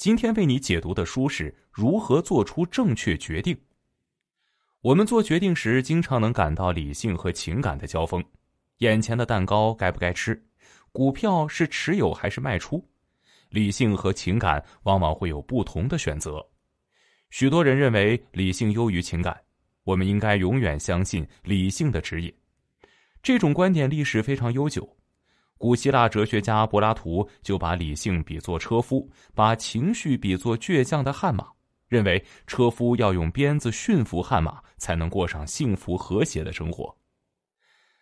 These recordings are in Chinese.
今天为你解读的书是《如何做出正确决定》。我们做决定时，经常能感到理性和情感的交锋。眼前的蛋糕该不该吃？股票是持有还是卖出？理性和情感往往会有不同的选择。许多人认为理性优于情感，我们应该永远相信理性的指引。这种观点历史非常悠久。古希腊哲学家柏拉图就把理性比作车夫，把情绪比作倔强的悍马，认为车夫要用鞭子驯服悍马，才能过上幸福和谐的生活。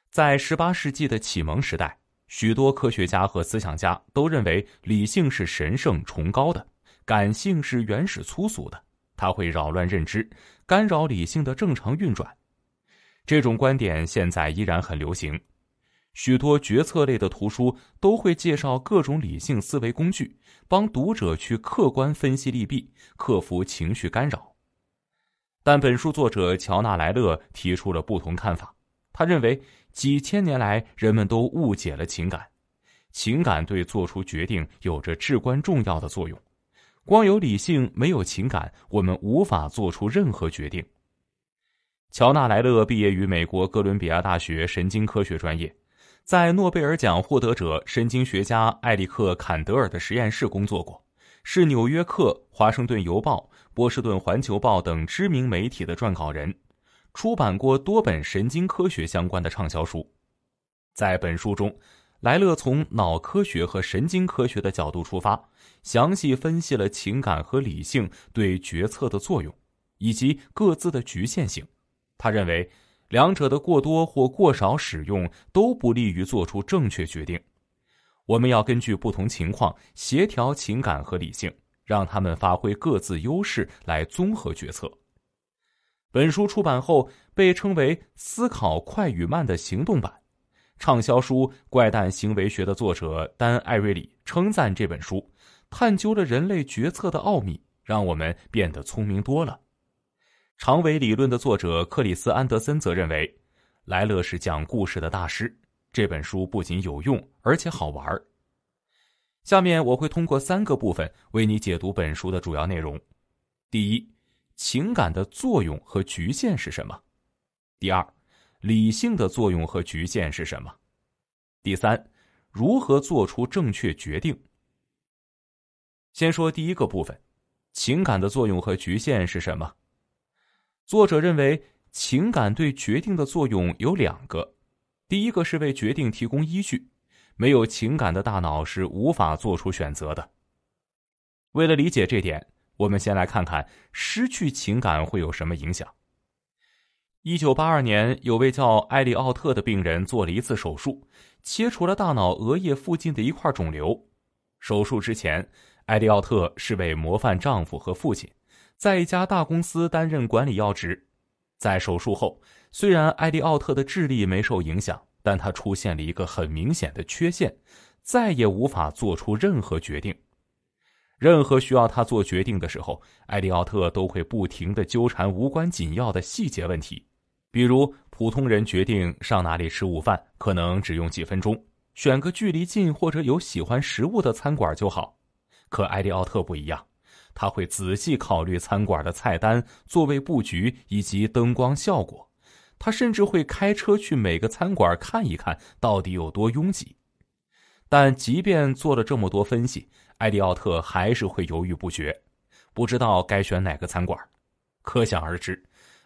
在18世纪的启蒙时代，许多科学家和思想家都认为理性是神圣崇高的，感性是原始粗俗的，它会扰乱认知，干扰理性的正常运转。这种观点现在依然很流行。许多决策类的图书都会介绍各种理性思维工具，帮读者去客观分析利弊，克服情绪干扰。但本书作者乔纳莱勒提出了不同看法。他认为，几千年来人们都误解了情感，情感对做出决定有着至关重要的作用。光有理性没有情感，我们无法做出任何决定。乔纳莱勒毕业于美国哥伦比亚大学神经科学专业。在诺贝尔奖获得者神经学家埃里克·坎德尔的实验室工作过，是《纽约客》《华盛顿邮报》《波士顿环球报》等知名媒体的撰稿人，出版过多本神经科学相关的畅销书。在本书中，莱勒从脑科学和神经科学的角度出发，详细分析了情感和理性对决策的作用以及各自的局限性。他认为。两者的过多或过少使用都不利于做出正确决定。我们要根据不同情况协调情感和理性，让他们发挥各自优势来综合决策。本书出版后被称为“思考快与慢”的行动版，畅销书《怪诞行为学》的作者丹·艾瑞里称赞这本书：“探究了人类决策的奥秘，让我们变得聪明多了。”长尾理论的作者克里斯安德森则认为，莱勒是讲故事的大师。这本书不仅有用，而且好玩。下面我会通过三个部分为你解读本书的主要内容：第一，情感的作用和局限是什么；第二，理性的作用和局限是什么；第三，如何做出正确决定。先说第一个部分，情感的作用和局限是什么？作者认为，情感对决定的作用有两个：第一个是为决定提供依据，没有情感的大脑是无法做出选择的。为了理解这点，我们先来看看失去情感会有什么影响。一九八二年，有位叫埃利奥特的病人做了一次手术，切除了大脑额叶附近的一块肿瘤。手术之前，埃利奥特是位模范丈夫和父亲。在一家大公司担任管理要职，在手术后，虽然艾利奥特的智力没受影响，但他出现了一个很明显的缺陷，再也无法做出任何决定。任何需要他做决定的时候，艾利奥特都会不停的纠缠无关紧要的细节问题。比如，普通人决定上哪里吃午饭，可能只用几分钟，选个距离近或者有喜欢食物的餐馆就好。可艾利奥特不一样。他会仔细考虑餐馆的菜单、座位布局以及灯光效果。他甚至会开车去每个餐馆看一看到底有多拥挤。但即便做了这么多分析，艾利奥特还是会犹豫不决，不知道该选哪个餐馆。可想而知，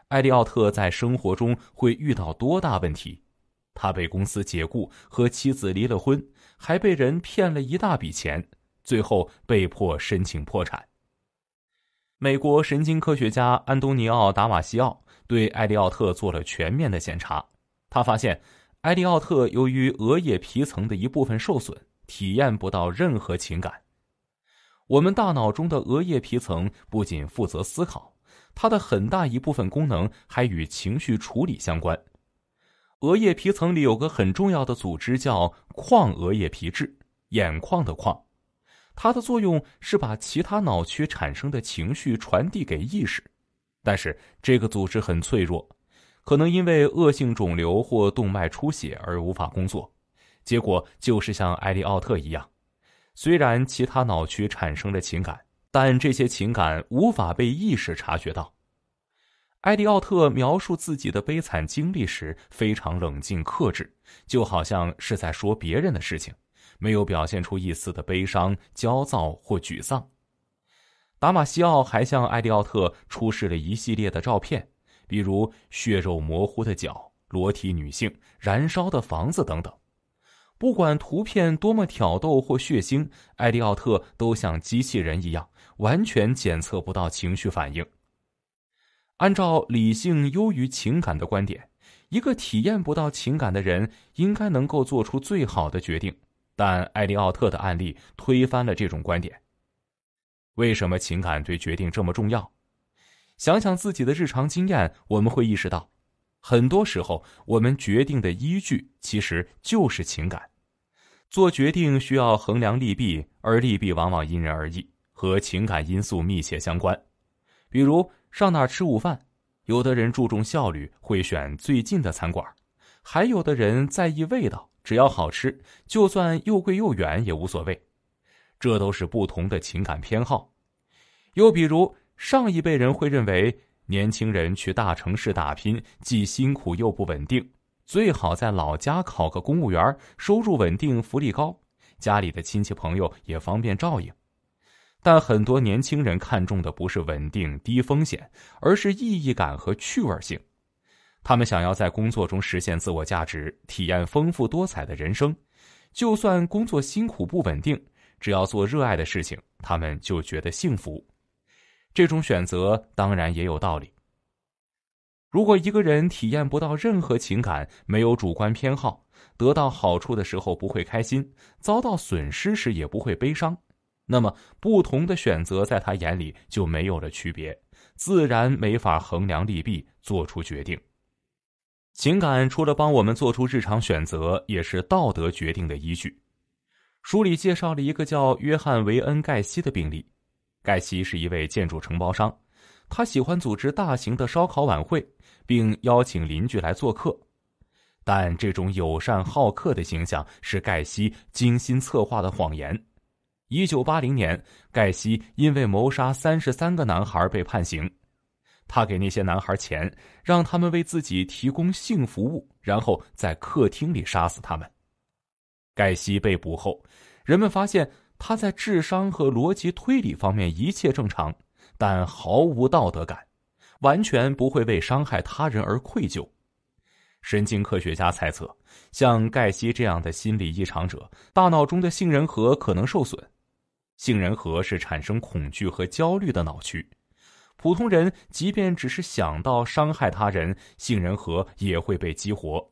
艾利奥特在生活中会遇到多大问题。他被公司解雇，和妻子离了婚，还被人骗了一大笔钱，最后被迫申请破产。美国神经科学家安东尼奥·达瓦西奥对埃利奥特做了全面的检查，他发现，埃利奥特由于额叶皮层的一部分受损，体验不到任何情感。我们大脑中的额叶皮层不仅负责思考，它的很大一部分功能还与情绪处理相关。额叶皮层里有个很重要的组织叫眶额叶皮质，眼眶的眶。它的作用是把其他脑区产生的情绪传递给意识，但是这个组织很脆弱，可能因为恶性肿瘤或动脉出血而无法工作，结果就是像埃利奥特一样，虽然其他脑区产生了情感，但这些情感无法被意识察觉到。埃利奥特描述自己的悲惨经历时非常冷静克制，就好像是在说别人的事情。没有表现出一丝的悲伤、焦躁或沮丧。达马西奥还向艾利奥特出示了一系列的照片，比如血肉模糊的脚、裸体女性、燃烧的房子等等。不管图片多么挑逗或血腥，艾利奥特都像机器人一样，完全检测不到情绪反应。按照理性优于情感的观点，一个体验不到情感的人应该能够做出最好的决定。但艾利奥特的案例推翻了这种观点。为什么情感对决定这么重要？想想自己的日常经验，我们会意识到，很多时候我们决定的依据其实就是情感。做决定需要衡量利弊，而利弊往往因人而异，和情感因素密切相关。比如上哪吃午饭，有的人注重效率，会选最近的餐馆；，还有的人在意味道。只要好吃，就算又贵又远也无所谓。这都是不同的情感偏好。又比如，上一辈人会认为年轻人去大城市打拼既辛苦又不稳定，最好在老家考个公务员，收入稳定，福利高，家里的亲戚朋友也方便照应。但很多年轻人看重的不是稳定、低风险，而是意义感和趣味性。他们想要在工作中实现自我价值，体验丰富多彩的人生。就算工作辛苦不稳定，只要做热爱的事情，他们就觉得幸福。这种选择当然也有道理。如果一个人体验不到任何情感，没有主观偏好，得到好处的时候不会开心，遭到损失时也不会悲伤，那么不同的选择在他眼里就没有了区别，自然没法衡量利弊，做出决定。情感除了帮我们做出日常选择，也是道德决定的依据。书里介绍了一个叫约翰·维恩·盖西的病例。盖西是一位建筑承包商，他喜欢组织大型的烧烤晚会，并邀请邻居来做客。但这种友善好客的形象是盖西精心策划的谎言。一九八零年，盖西因为谋杀三十三个男孩被判刑。他给那些男孩钱，让他们为自己提供性服务，然后在客厅里杀死他们。盖西被捕后，人们发现他在智商和逻辑推理方面一切正常，但毫无道德感，完全不会为伤害他人而愧疚。神经科学家猜测，像盖西这样的心理异常者，大脑中的杏仁核可能受损。杏仁核是产生恐惧和焦虑的脑区。普通人即便只是想到伤害他人，杏仁核也会被激活。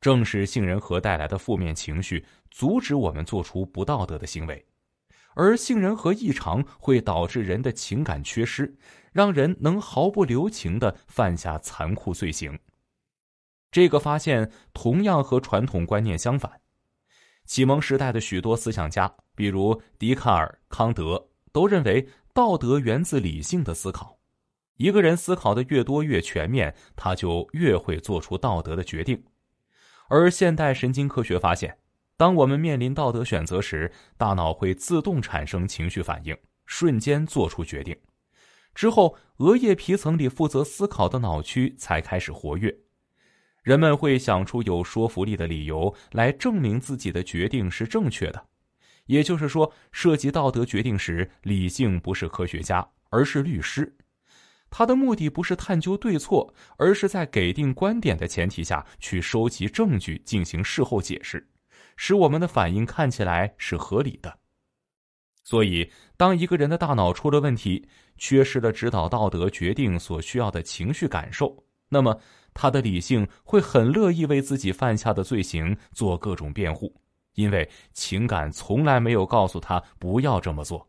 正是杏仁核带来的负面情绪，阻止我们做出不道德的行为。而杏仁核异常会导致人的情感缺失，让人能毫不留情地犯下残酷罪行。这个发现同样和传统观念相反。启蒙时代的许多思想家，比如笛卡尔、康德，都认为。道德源自理性的思考。一个人思考的越多越全面，他就越会做出道德的决定。而现代神经科学发现，当我们面临道德选择时，大脑会自动产生情绪反应，瞬间做出决定。之后，额叶皮层里负责思考的脑区才开始活跃。人们会想出有说服力的理由来证明自己的决定是正确的。也就是说，涉及道德决定时，理性不是科学家，而是律师。他的目的不是探究对错，而是在给定观点的前提下去收集证据，进行事后解释，使我们的反应看起来是合理的。所以，当一个人的大脑出了问题，缺失了指导道德决定所需要的情绪感受，那么他的理性会很乐意为自己犯下的罪行做各种辩护。因为情感从来没有告诉他不要这么做。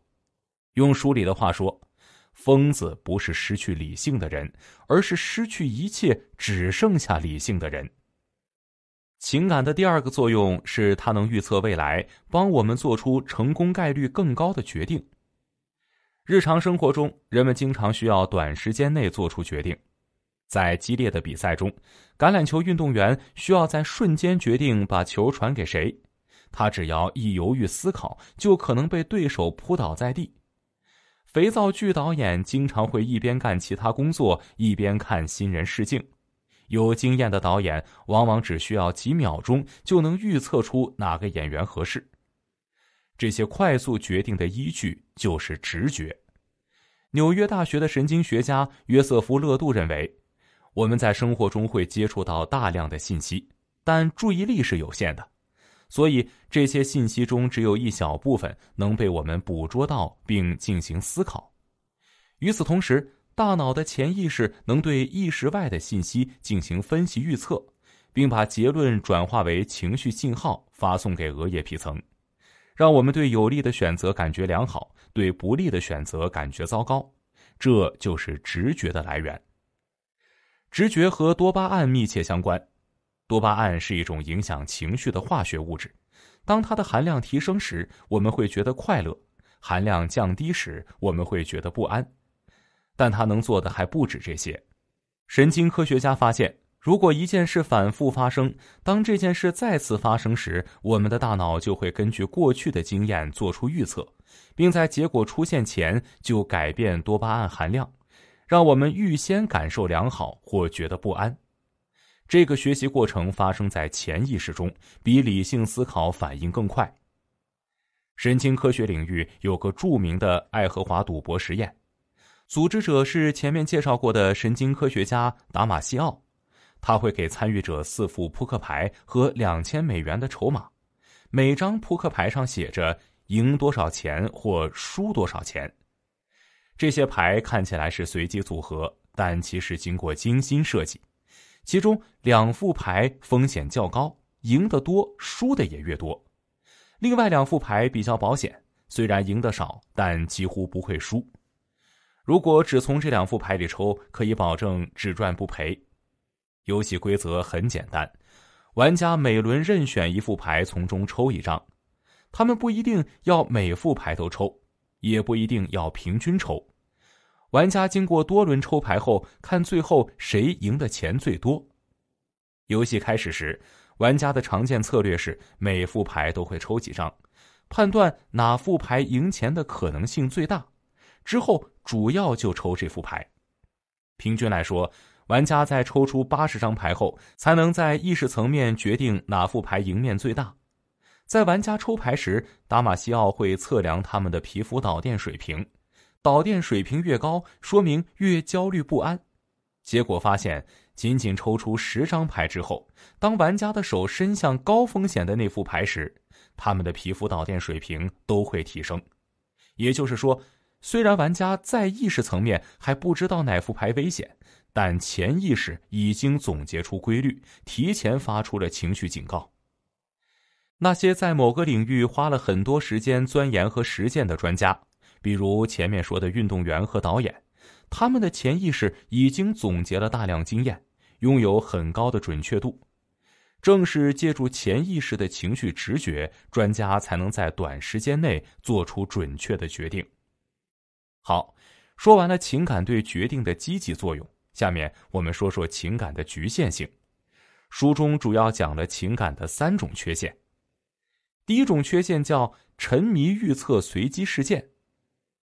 用书里的话说，疯子不是失去理性的人，而是失去一切只剩下理性的人。情感的第二个作用是，它能预测未来，帮我们做出成功概率更高的决定。日常生活中，人们经常需要短时间内做出决定。在激烈的比赛中，橄榄球运动员需要在瞬间决定把球传给谁。他只要一犹豫思考，就可能被对手扑倒在地。肥皂剧导演经常会一边干其他工作，一边看新人试镜。有经验的导演往往只需要几秒钟就能预测出哪个演员合适。这些快速决定的依据就是直觉。纽约大学的神经学家约瑟夫·勒杜认为，我们在生活中会接触到大量的信息，但注意力是有限的。所以，这些信息中只有一小部分能被我们捕捉到并进行思考。与此同时，大脑的潜意识能对意识外的信息进行分析、预测，并把结论转化为情绪信号发送给额叶皮层，让我们对有利的选择感觉良好，对不利的选择感觉糟糕。这就是直觉的来源。直觉和多巴胺密切相关。多巴胺是一种影响情绪的化学物质，当它的含量提升时，我们会觉得快乐；含量降低时，我们会觉得不安。但它能做的还不止这些。神经科学家发现，如果一件事反复发生，当这件事再次发生时，我们的大脑就会根据过去的经验做出预测，并在结果出现前就改变多巴胺含量，让我们预先感受良好或觉得不安。这个学习过程发生在潜意识中，比理性思考反应更快。神经科学领域有个著名的爱荷华赌博实验，组织者是前面介绍过的神经科学家达马西奥。他会给参与者四副扑克牌和两千美元的筹码，每张扑克牌上写着赢多少钱或输多少钱。这些牌看起来是随机组合，但其实经过精心设计。其中两副牌风险较高，赢得多，输的也越多；另外两副牌比较保险，虽然赢得少，但几乎不会输。如果只从这两副牌里抽，可以保证只赚不赔。游戏规则很简单，玩家每轮任选一副牌，从中抽一张。他们不一定要每副牌都抽，也不一定要平均抽。玩家经过多轮抽牌后，看最后谁赢的钱最多。游戏开始时，玩家的常见策略是每副牌都会抽几张，判断哪副牌赢钱的可能性最大，之后主要就抽这副牌。平均来说，玩家在抽出八十张牌后，才能在意识层面决定哪副牌赢面最大。在玩家抽牌时，达马西奥会测量他们的皮肤导电水平。导电水平越高，说明越焦虑不安。结果发现，仅仅抽出十张牌之后，当玩家的手伸向高风险的那副牌时，他们的皮肤导电水平都会提升。也就是说，虽然玩家在意识层面还不知道哪副牌危险，但潜意识已经总结出规律，提前发出了情绪警告。那些在某个领域花了很多时间钻研和实践的专家。比如前面说的运动员和导演，他们的潜意识已经总结了大量经验，拥有很高的准确度。正是借助潜意识的情绪直觉，专家才能在短时间内做出准确的决定。好，说完了情感对决定的积极作用，下面我们说说情感的局限性。书中主要讲了情感的三种缺陷。第一种缺陷叫沉迷预测随机事件。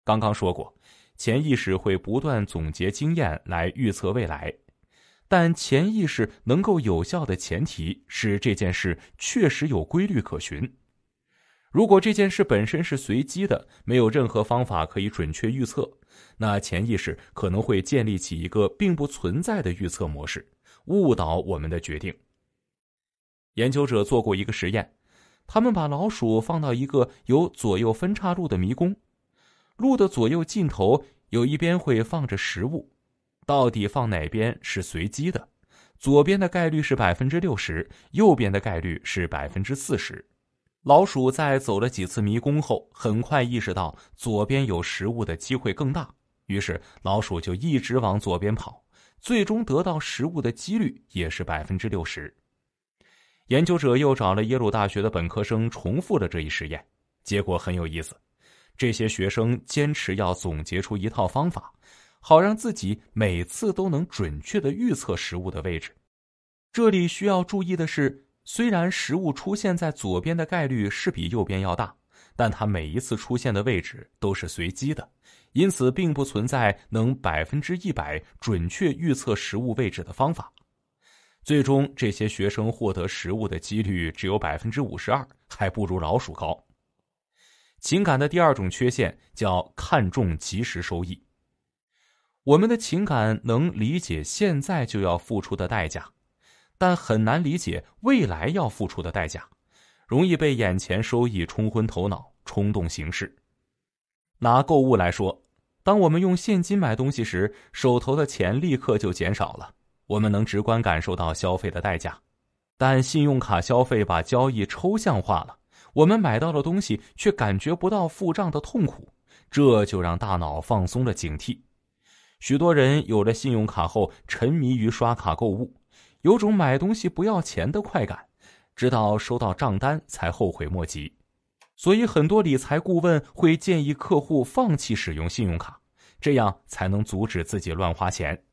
刚刚说过，潜意识会不断总结经验来预测未来，但潜意识能够有效的前提是这件事确实有规律可循。如果这件事本身是随机的，没有任何方法可以准确预测，那潜意识可能会建立起一个并不存在的预测模式，误导我们的决定。研究者做过一个实验，他们把老鼠放到一个有左右分岔路的迷宫。路的左右尽头有一边会放着食物，到底放哪边是随机的，左边的概率是百分之六十，右边的概率是百分之四十。老鼠在走了几次迷宫后，很快意识到左边有食物的机会更大，于是老鼠就一直往左边跑，最终得到食物的几率也是百分之六十。研究者又找了耶鲁大学的本科生重复了这一实验，结果很有意思。这些学生坚持要总结出一套方法，好让自己每次都能准确的预测食物的位置。这里需要注意的是，虽然食物出现在左边的概率是比右边要大，但它每一次出现的位置都是随机的，因此并不存在能百分之一百准确预测食物位置的方法。最终，这些学生获得食物的几率只有百分之五十二，还不如老鼠高。情感的第二种缺陷叫看重及时收益。我们的情感能理解现在就要付出的代价，但很难理解未来要付出的代价，容易被眼前收益冲昏头脑，冲动行事。拿购物来说，当我们用现金买东西时，手头的钱立刻就减少了，我们能直观感受到消费的代价；但信用卡消费把交易抽象化了。我们买到了东西，却感觉不到付账的痛苦，这就让大脑放松了警惕。许多人有了信用卡后，沉迷于刷卡购物，有种买东西不要钱的快感，直到收到账单才后悔莫及。所以，很多理财顾问会建议客户放弃使用信用卡，这样才能阻止自己乱花钱。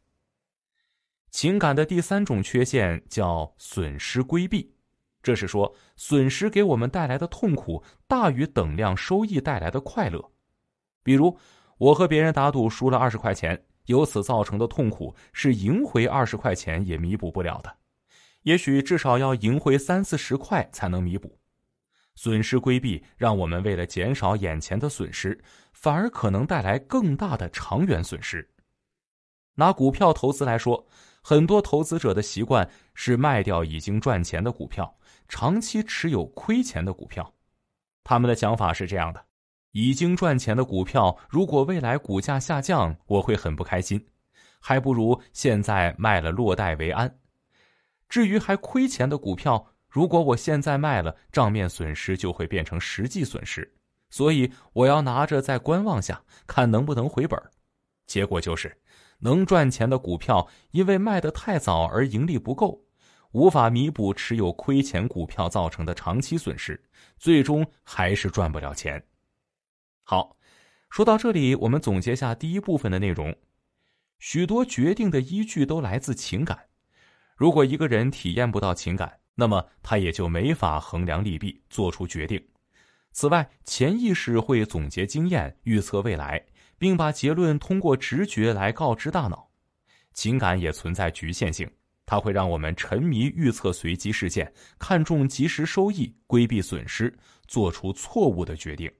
情感的第三种缺陷叫损失规避。这是说，损失给我们带来的痛苦大于等量收益带来的快乐。比如，我和别人打赌输了二十块钱，由此造成的痛苦是赢回二十块钱也弥补不了的，也许至少要赢回三四十块才能弥补。损失规避让我们为了减少眼前的损失，反而可能带来更大的长远损失。拿股票投资来说，很多投资者的习惯是卖掉已经赚钱的股票。长期持有亏钱的股票，他们的想法是这样的：已经赚钱的股票，如果未来股价下降，我会很不开心，还不如现在卖了落袋为安。至于还亏钱的股票，如果我现在卖了，账面损失就会变成实际损失，所以我要拿着再观望下，看能不能回本。结果就是，能赚钱的股票因为卖得太早而盈利不够。无法弥补持有亏钱股票造成的长期损失，最终还是赚不了钱。好，说到这里，我们总结下第一部分的内容：许多决定的依据都来自情感。如果一个人体验不到情感，那么他也就没法衡量利弊，做出决定。此外，潜意识会总结经验、预测未来，并把结论通过直觉来告知大脑。情感也存在局限性。它会让我们沉迷预测随机事件，看重即时收益，规避损失，做出错误的决定。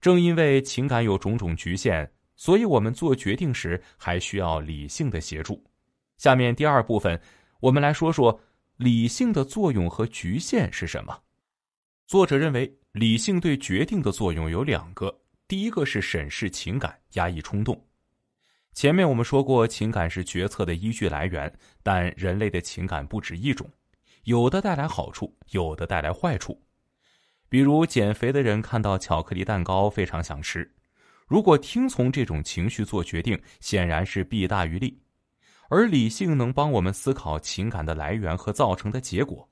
正因为情感有种种局限，所以我们做决定时还需要理性的协助。下面第二部分，我们来说说理性的作用和局限是什么。作者认为，理性对决定的作用有两个：第一个是审视情感，压抑冲动。前面我们说过，情感是决策的依据来源，但人类的情感不止一种，有的带来好处，有的带来坏处。比如，减肥的人看到巧克力蛋糕非常想吃，如果听从这种情绪做决定，显然是弊大于利。而理性能帮我们思考情感的来源和造成的结果。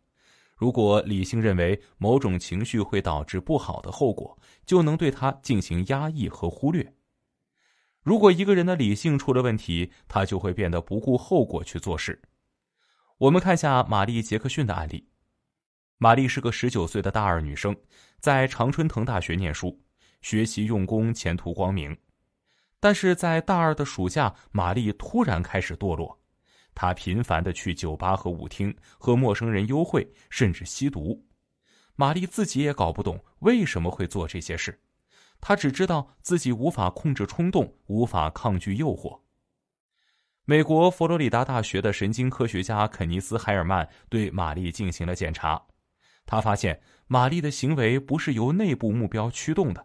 如果理性认为某种情绪会导致不好的后果，就能对它进行压抑和忽略。如果一个人的理性出了问题，他就会变得不顾后果去做事。我们看下玛丽杰克逊的案例。玛丽是个十九岁的大二女生，在常春藤大学念书，学习用功，前途光明。但是在大二的暑假，玛丽突然开始堕落。她频繁的去酒吧和舞厅，和陌生人幽会，甚至吸毒。玛丽自己也搞不懂为什么会做这些事。他只知道自己无法控制冲动，无法抗拒诱惑。美国佛罗里达大学的神经科学家肯尼斯·海尔曼对玛丽进行了检查，他发现玛丽的行为不是由内部目标驱动的，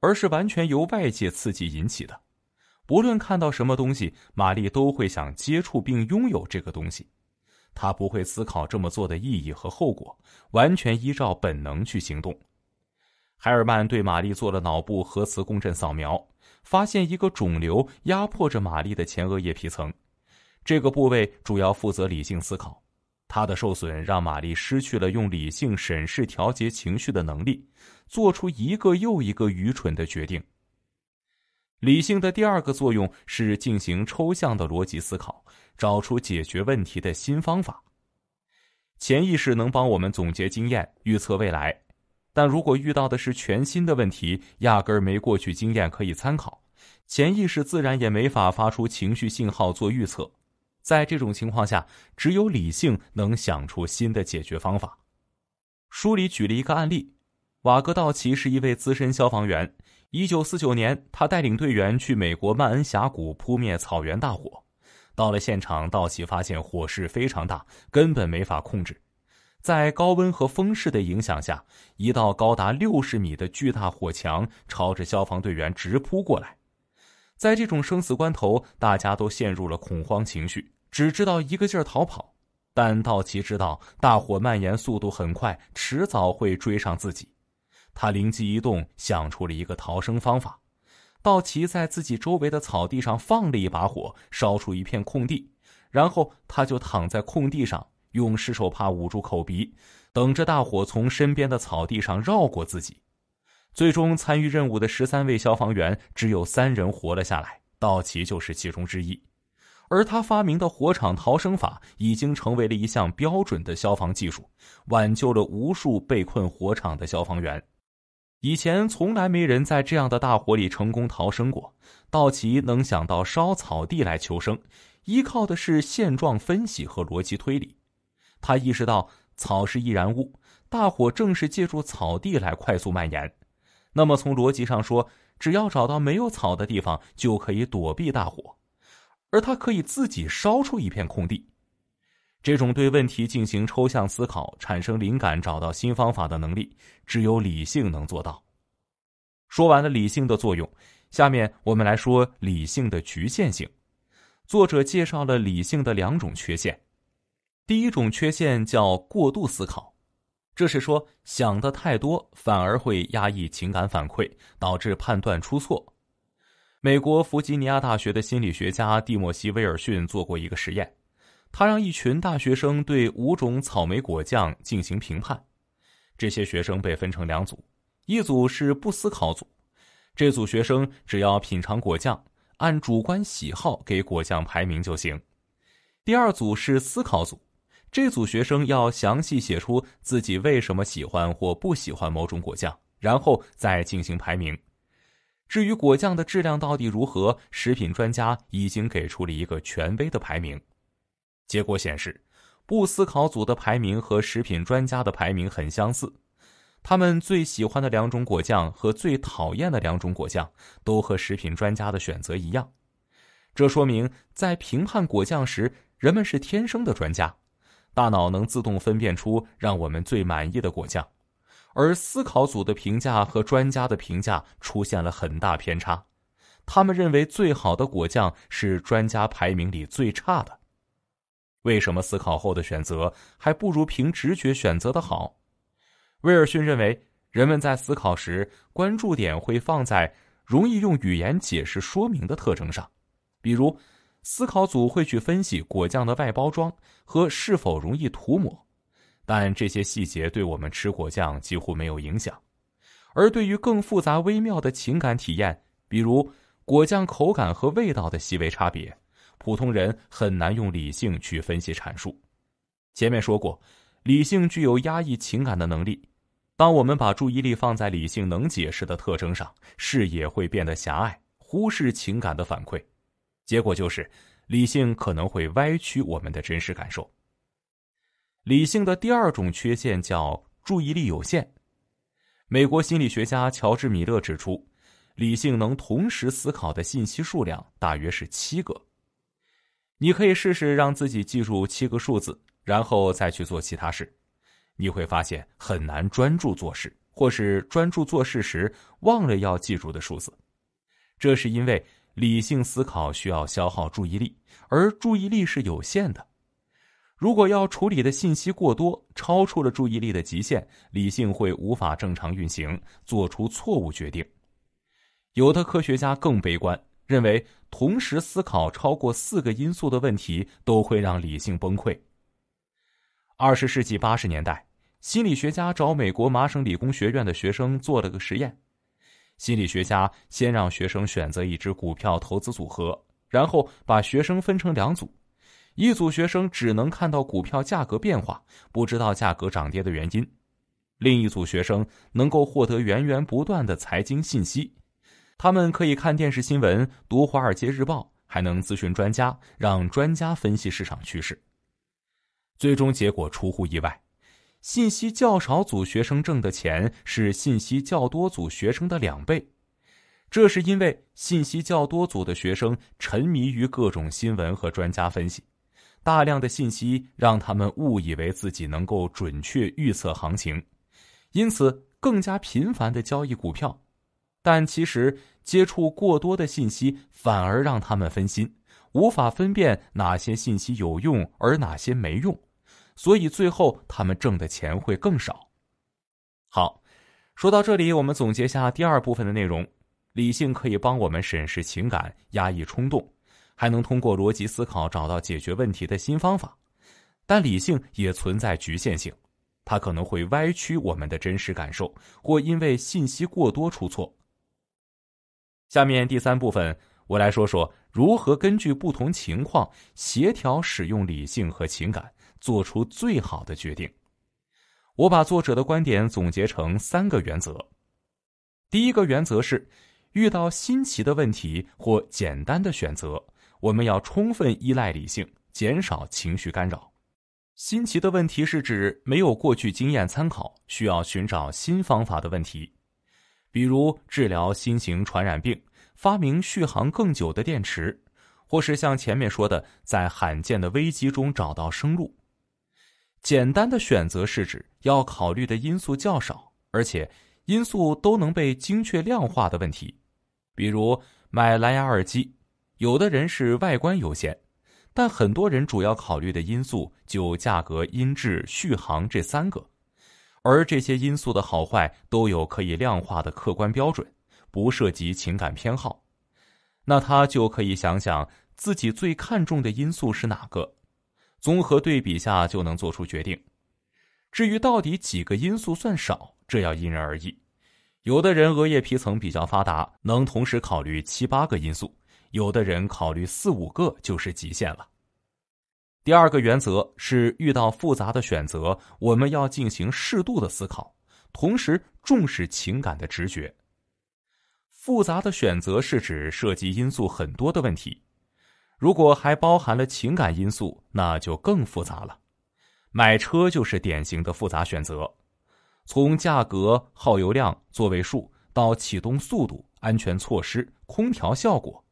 而是完全由外界刺激引起的。不论看到什么东西，玛丽都会想接触并拥有这个东西。他不会思考这么做的意义和后果，完全依照本能去行动。海尔曼对玛丽做了脑部核磁共振扫描，发现一个肿瘤压迫着玛丽的前额叶皮层。这个部位主要负责理性思考，它的受损让玛丽失去了用理性审视、调节情绪的能力，做出一个又一个愚蠢的决定。理性的第二个作用是进行抽象的逻辑思考，找出解决问题的新方法。潜意识能帮我们总结经验、预测未来。但如果遇到的是全新的问题，压根儿没过去经验可以参考，潜意识自然也没法发出情绪信号做预测。在这种情况下，只有理性能想出新的解决方法。书里举了一个案例：瓦格道奇是一位资深消防员。一九四九年，他带领队员去美国曼恩峡谷扑灭草原大火。到了现场，道奇发现火势非常大，根本没法控制。在高温和风势的影响下，一道高达六十米的巨大火墙朝着消防队员直扑过来。在这种生死关头，大家都陷入了恐慌情绪，只知道一个劲儿逃跑。但道奇知道，大火蔓延速度很快，迟早会追上自己。他灵机一动，想出了一个逃生方法。道奇在自己周围的草地上放了一把火，烧出一片空地，然后他就躺在空地上。用湿手帕捂住口鼻，等着大火从身边的草地上绕过自己。最终，参与任务的十三位消防员只有三人活了下来，道奇就是其中之一。而他发明的火场逃生法已经成为了一项标准的消防技术，挽救了无数被困火场的消防员。以前从来没人在这样的大火里成功逃生过，道奇能想到烧草地来求生，依靠的是现状分析和逻辑推理。他意识到草是易燃物，大火正是借助草地来快速蔓延。那么从逻辑上说，只要找到没有草的地方，就可以躲避大火。而他可以自己烧出一片空地。这种对问题进行抽象思考、产生灵感、找到新方法的能力，只有理性能做到。说完了理性的作用，下面我们来说理性的局限性。作者介绍了理性的两种缺陷。第一种缺陷叫过度思考，这是说想的太多反而会压抑情感反馈，导致判断出错。美国弗吉尼亚大学的心理学家蒂莫西·威尔逊做过一个实验，他让一群大学生对五种草莓果酱进行评判。这些学生被分成两组，一组是不思考组，这组学生只要品尝果酱，按主观喜好给果酱排名就行。第二组是思考组。这组学生要详细写出自己为什么喜欢或不喜欢某种果酱，然后再进行排名。至于果酱的质量到底如何，食品专家已经给出了一个权威的排名。结果显示，不思考组的排名和食品专家的排名很相似。他们最喜欢的两种果酱和最讨厌的两种果酱都和食品专家的选择一样。这说明，在评判果酱时，人们是天生的专家。大脑能自动分辨出让我们最满意的果酱，而思考组的评价和专家的评价出现了很大偏差。他们认为最好的果酱是专家排名里最差的。为什么思考后的选择还不如凭直觉选择的好？威尔逊认为，人们在思考时，关注点会放在容易用语言解释说明的特征上，比如。思考组会去分析果酱的外包装和是否容易涂抹，但这些细节对我们吃果酱几乎没有影响。而对于更复杂微妙的情感体验，比如果酱口感和味道的细微差别，普通人很难用理性去分析阐述。前面说过，理性具有压抑情感的能力。当我们把注意力放在理性能解释的特征上，视野会变得狭隘，忽视情感的反馈。结果就是，理性可能会歪曲我们的真实感受。理性的第二种缺陷叫注意力有限。美国心理学家乔治·米勒指出，理性能同时思考的信息数量大约是七个。你可以试试让自己记住七个数字，然后再去做其他事，你会发现很难专注做事，或是专注做事时忘了要记住的数字。这是因为。理性思考需要消耗注意力，而注意力是有限的。如果要处理的信息过多，超出了注意力的极限，理性会无法正常运行，做出错误决定。有的科学家更悲观，认为同时思考超过四个因素的问题都会让理性崩溃。二十世纪八十年代，心理学家找美国麻省理工学院的学生做了个实验。心理学家先让学生选择一只股票投资组合，然后把学生分成两组，一组学生只能看到股票价格变化，不知道价格涨跌的原因；另一组学生能够获得源源不断的财经信息，他们可以看电视新闻、读《华尔街日报》，还能咨询专家，让专家分析市场趋势。最终结果出乎意外。信息较少组学生挣的钱是信息较多组学生的两倍，这是因为信息较多组的学生沉迷于各种新闻和专家分析，大量的信息让他们误以为自己能够准确预测行情，因此更加频繁的交易股票，但其实接触过多的信息反而让他们分心，无法分辨哪些信息有用而哪些没用。所以最后，他们挣的钱会更少。好，说到这里，我们总结下第二部分的内容：理性可以帮我们审视情感、压抑冲动，还能通过逻辑思考找到解决问题的新方法。但理性也存在局限性，它可能会歪曲我们的真实感受，或因为信息过多出错。下面第三部分，我来说说如何根据不同情况协调使用理性和情感。做出最好的决定。我把作者的观点总结成三个原则。第一个原则是，遇到新奇的问题或简单的选择，我们要充分依赖理性，减少情绪干扰。新奇的问题是指没有过去经验参考，需要寻找新方法的问题，比如治疗新型传染病、发明续航更久的电池，或是像前面说的，在罕见的危机中找到生路。简单的选择是指要考虑的因素较少，而且因素都能被精确量化的问题，比如买蓝牙耳机。有的人是外观优先，但很多人主要考虑的因素就价格、音质、续航这三个，而这些因素的好坏都有可以量化的客观标准，不涉及情感偏好。那他就可以想想自己最看重的因素是哪个。综合对比下就能做出决定。至于到底几个因素算少，这要因人而异。有的人额叶皮层比较发达，能同时考虑七八个因素；有的人考虑四五个就是极限了。第二个原则是，遇到复杂的选择，我们要进行适度的思考，同时重视情感的直觉。复杂的选择是指涉及因素很多的问题。如果还包含了情感因素，那就更复杂了。买车就是典型的复杂选择，从价格、耗油量、座位数到启动速度、安全措施、空调效果，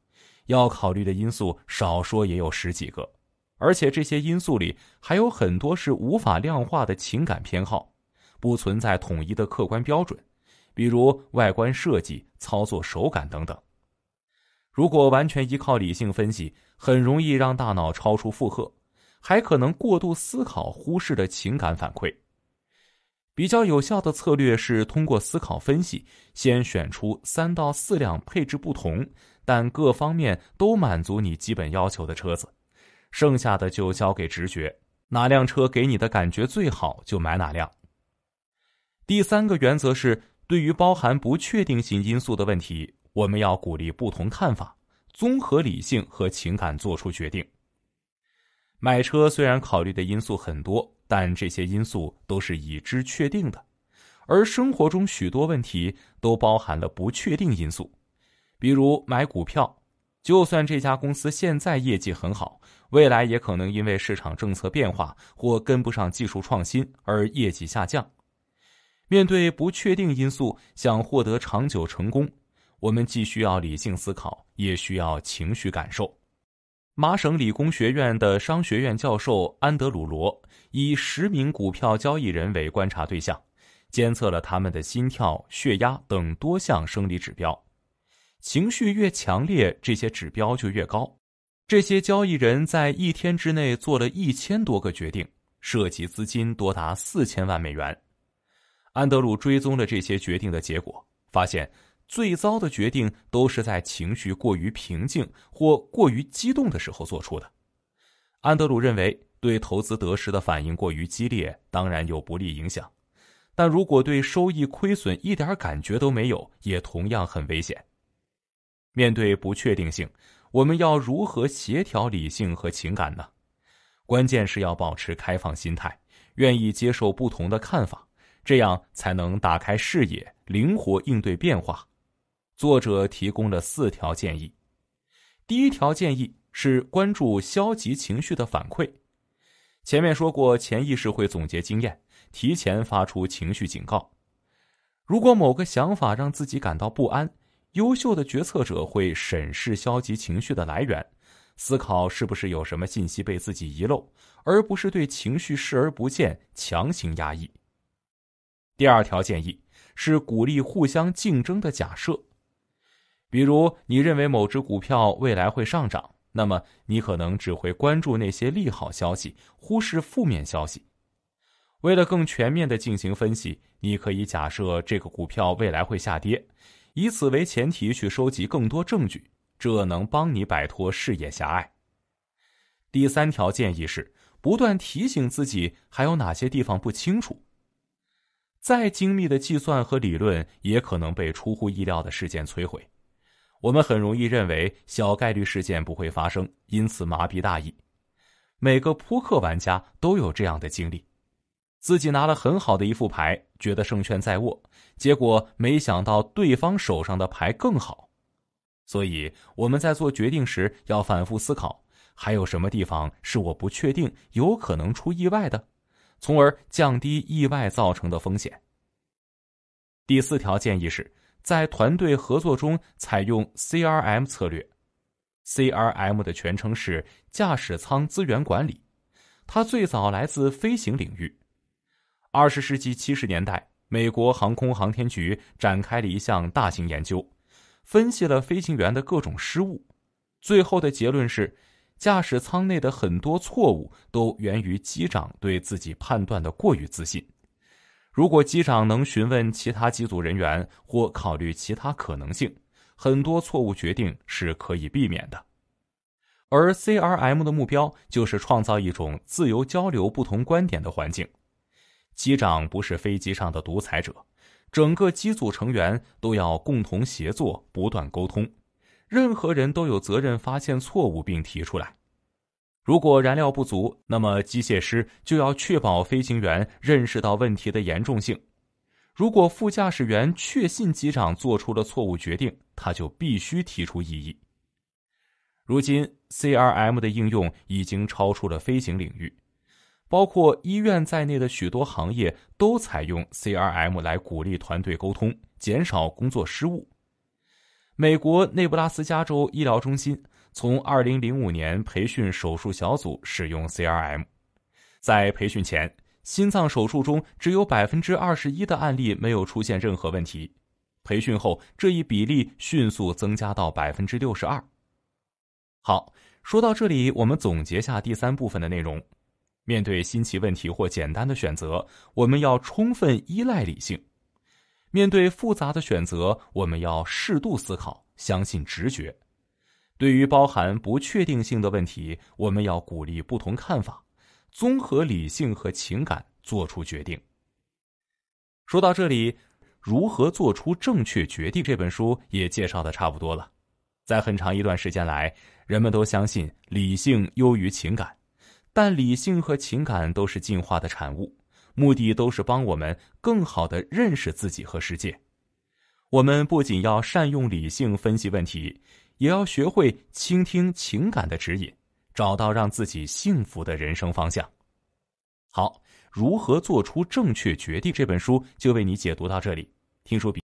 要考虑的因素少说也有十几个。而且这些因素里还有很多是无法量化的情感偏好，不存在统一的客观标准，比如外观设计、操作手感等等。如果完全依靠理性分析，很容易让大脑超出负荷，还可能过度思考，忽视了情感反馈。比较有效的策略是通过思考分析，先选出三到四辆配置不同但各方面都满足你基本要求的车子，剩下的就交给直觉，哪辆车给你的感觉最好就买哪辆。第三个原则是，对于包含不确定性因素的问题。我们要鼓励不同看法，综合理性和情感做出决定。买车虽然考虑的因素很多，但这些因素都是已知确定的，而生活中许多问题都包含了不确定因素，比如买股票，就算这家公司现在业绩很好，未来也可能因为市场政策变化或跟不上技术创新而业绩下降。面对不确定因素，想获得长久成功。我们既需要理性思考，也需要情绪感受。麻省理工学院的商学院教授安德鲁·罗以十名股票交易人为观察对象，监测了他们的心跳、血压等多项生理指标。情绪越强烈，这些指标就越高。这些交易人在一天之内做了一千多个决定，涉及资金多达四千万美元。安德鲁追踪了这些决定的结果，发现。最糟的决定都是在情绪过于平静或过于激动的时候做出的。安德鲁认为，对投资得失的反应过于激烈，当然有不利影响；但如果对收益亏损一点感觉都没有，也同样很危险。面对不确定性，我们要如何协调理性和情感呢？关键是要保持开放心态，愿意接受不同的看法，这样才能打开视野，灵活应对变化。作者提供了四条建议。第一条建议是关注消极情绪的反馈。前面说过，潜意识会总结经验，提前发出情绪警告。如果某个想法让自己感到不安，优秀的决策者会审视消极情绪的来源，思考是不是有什么信息被自己遗漏，而不是对情绪视而不见，强行压抑。第二条建议是鼓励互相竞争的假设。比如，你认为某只股票未来会上涨，那么你可能只会关注那些利好消息，忽视负面消息。为了更全面的进行分析，你可以假设这个股票未来会下跌，以此为前提去收集更多证据。这能帮你摆脱视野狭隘。第三条建议是，不断提醒自己还有哪些地方不清楚。再精密的计算和理论，也可能被出乎意料的事件摧毁。我们很容易认为小概率事件不会发生，因此麻痹大意。每个扑克玩家都有这样的经历：自己拿了很好的一副牌，觉得胜券在握，结果没想到对方手上的牌更好。所以我们在做决定时要反复思考，还有什么地方是我不确定、有可能出意外的，从而降低意外造成的风险。第四条建议是。在团队合作中采用 CRM 策略，CRM 的全称是驾驶舱资源管理，它最早来自飞行领域。二十世纪七十年代，美国航空航天局展开了一项大型研究，分析了飞行员的各种失误，最后的结论是，驾驶舱内的很多错误都源于机长对自己判断的过于自信。如果机长能询问其他机组人员或考虑其他可能性，很多错误决定是可以避免的。而 CRM 的目标就是创造一种自由交流不同观点的环境。机长不是飞机上的独裁者，整个机组成员都要共同协作，不断沟通。任何人都有责任发现错误并提出来。如果燃料不足，那么机械师就要确保飞行员认识到问题的严重性。如果副驾驶员确信机长做出了错误决定，他就必须提出异议。如今，CRM 的应用已经超出了飞行领域，包括医院在内的许多行业都采用 CRM 来鼓励团队沟通，减少工作失误。美国内布拉斯加州医疗中心。从2005年培训手术小组使用 CRM，在培训前，心脏手术中只有百分之二十一的案例没有出现任何问题。培训后，这一比例迅速增加到百分之六十二。好，说到这里，我们总结下第三部分的内容：面对新奇问题或简单的选择，我们要充分依赖理性；面对复杂的选择，我们要适度思考，相信直觉。对于包含不确定性的问题，我们要鼓励不同看法，综合理性和情感做出决定。说到这里，如何做出正确决定这本书也介绍的差不多了。在很长一段时间来，人们都相信理性优于情感，但理性和情感都是进化的产物，目的都是帮我们更好的认识自己和世界。我们不仅要善用理性分析问题。也要学会倾听情感的指引，找到让自己幸福的人生方向。好，如何做出正确决定？这本书就为你解读到这里。听说比。